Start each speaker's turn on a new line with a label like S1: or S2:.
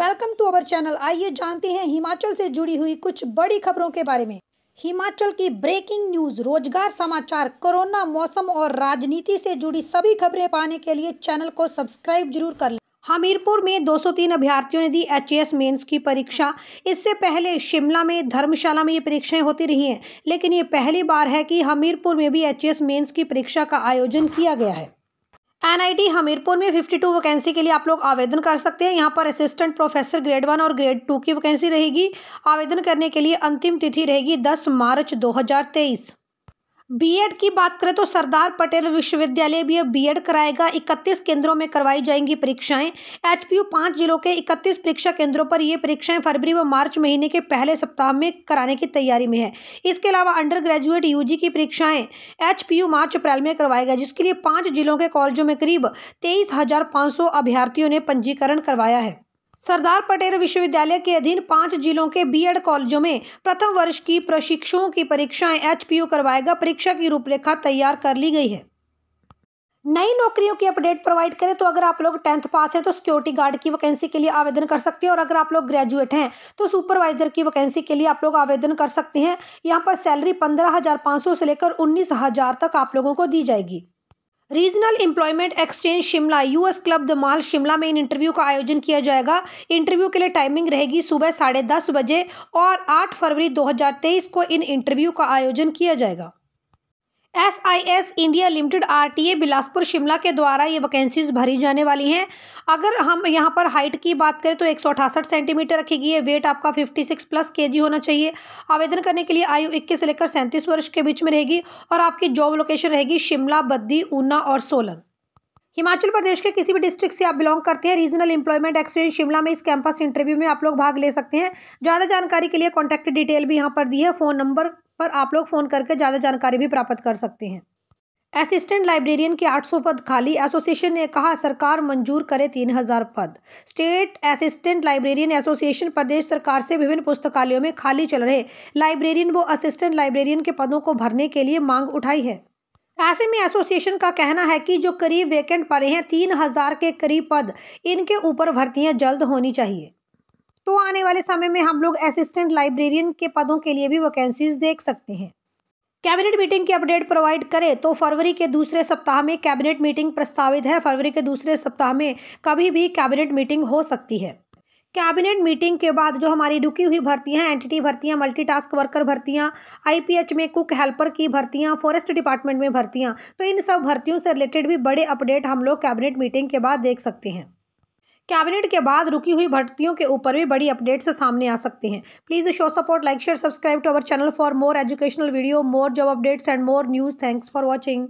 S1: welcome to our channel आइए जानते हैं हिमाचल से जुड़ी हुई कुछ बड़ी खबरों के बारे में हिमाचल की ब्रेकिंग न्यूज रोजगार समाचार कोरोना मौसम और राजनीति से जुड़ी सभी खबरें पाने के लिए चैनल को सब्सक्राइब जरूर कर लें हमीरपुर में 203 अभ्यर्थियों ने दी एच एस मेन्स की परीक्षा इससे पहले शिमला में धर्मशाला में ये परीक्षाएं होती रही हैं लेकिन ये पहली बार है कि हमीरपुर में भी एच एस मेन्स की परीक्षा का आयोजन किया गया है एनआईटी हमीरपुर में 52 वैकेंसी के लिए आप लोग आवेदन कर सकते हैं यहाँ पर असिस्टेंट प्रोफेसर ग्रेड वन और ग्रेड टू की वैकेंसी रहेगी आवेदन करने के लिए अंतिम तिथि रहेगी 10 मार्च 2023 बीएड की बात करें तो सरदार पटेल विश्वविद्यालय भी बीएड कराएगा 31 केंद्रों में करवाई जाएंगी परीक्षाएं एचपीयू पाँच जिलों के 31 परीक्षा केंद्रों पर ये परीक्षाएं फरवरी व मार्च महीने के पहले सप्ताह में कराने की तैयारी में है इसके अलावा अंडर ग्रेजुएट यूजी की परीक्षाएं एचपीयू मार्च अप्रैल में करवाएगा जिसके लिए पाँच जिलों के कॉलेजों में करीब तेईस अभ्यर्थियों ने पंजीकरण करवाया है सरदार पटेल विश्वविद्यालय के अधीन पाँच जिलों के बीएड कॉलेजों में प्रथम वर्ष की प्रशिक्षुओं की परीक्षाएं एचपीयू करवाएगा परीक्षा की रूपरेखा तैयार कर ली गई है नई नौकरियों की अपडेट प्रोवाइड करें तो अगर आप लोग टेंथ पास हैं तो सिक्योरिटी गार्ड की वैकेंसी के लिए आवेदन कर सकते हैं और अगर आप लोग ग्रेजुएट हैं तो सुपरवाइजर की वैकेंसी के लिए आप लोग आवेदन कर सकते हैं यहाँ पर सैलरी पंद्रह हज़ार पाँच सौ से लेकर उन्नीस हज़ार तक आप लोगों को दी जाएगी regional employment exchange Shimla US club the mall Shimla में इन इंटरव्यू का आयोजन किया जाएगा इंटरव्यू के लिए टाइमिंग रहेगी सुबह साढ़े दस बजे और आठ फरवरी 2023 को इन इंटरव्यू का आयोजन किया जाएगा S I S India limited R T A Bilaspur Shimla के द्वारा ये वैकेंसीज भरी जाने वाली हैं अगर हम यहाँ पर हाइट की बात करें तो एक सेंटीमीटर रखी गई है वेट आपका 56 प्लस केजी होना चाहिए आवेदन करने के लिए आयु 21 से लेकर 37 वर्ष के बीच में रहेगी और आपकी जॉब लोकेशन रहेगी शिमला बद्दी ऊना और सोलन हिमाचल प्रदेश के किसी भी डिस्ट्रिक्ट से आप बिलोंग करते हैं रीजनल एम्प्लॉयमेंट एक्सचेंज शिमला में इस कैंपस इंटरव्यू में आप लोग भाग ले सकते हैं ज़्यादा जानकारी के लिए कॉन्टैक्ट डिटेल भी यहाँ पर दी है फ़ोन नंबर पर आप लोग फ़ोन करके ज़्यादा जानकारी भी प्राप्त कर सकते हैं असिस्टेंट लाइब्रेरियन के 800 पद खाली एसोसिएशन ने कहा सरकार मंजूर करे 3000 पद स्टेट असिस्टेंट लाइब्रेरियन एसोसिएशन प्रदेश सरकार से विभिन्न पुस्तकालयों में खाली चल रहे लाइब्रेरियन व असिस्टेंट लाइब्रेरियन के पदों को भरने के लिए मांग उठाई है ऐसे में एसोसिएशन का कहना है कि जो करीब वेकेंट पड़े हैं तीन हजार के करीब पद इनके ऊपर भर्तियाँ जल्द होनी चाहिए तो आने वाले समय में हम लोग असिस्टेंट लाइब्रेरियन के पदों के लिए भी वैकेंसीज देख सकते हैं कैबिनेट मीटिंग की अपडेट प्रोवाइड करें तो फरवरी के दूसरे सप्ताह में कैबिनेट मीटिंग प्रस्तावित है फरवरी के दूसरे सप्ताह में कभी भी कैबिनेट मीटिंग हो सकती है कैबिनेट मीटिंग के बाद जो हमारी रुकी हुई भर्तियां एंटिटी भर्तियां मल्टीटास्क वर्कर भर्तियां आईपीएच में कुक हेल्पर की भर्तियां फॉरेस्ट डिपार्टमेंट में भर्तियां तो इन सब भर्तियों से रिलेटेड भी बड़े अपडेट हम लोग कैबिनेट मीटिंग के बाद देख सकते हैं कैबिनेट के बाद रुकी हुई भर्तियों के ऊपर भी बड़ी अपडेट्स सामने आ सकती हैं please show support like share subscribe to our channel for more educational video more job updates and more news thanks for watching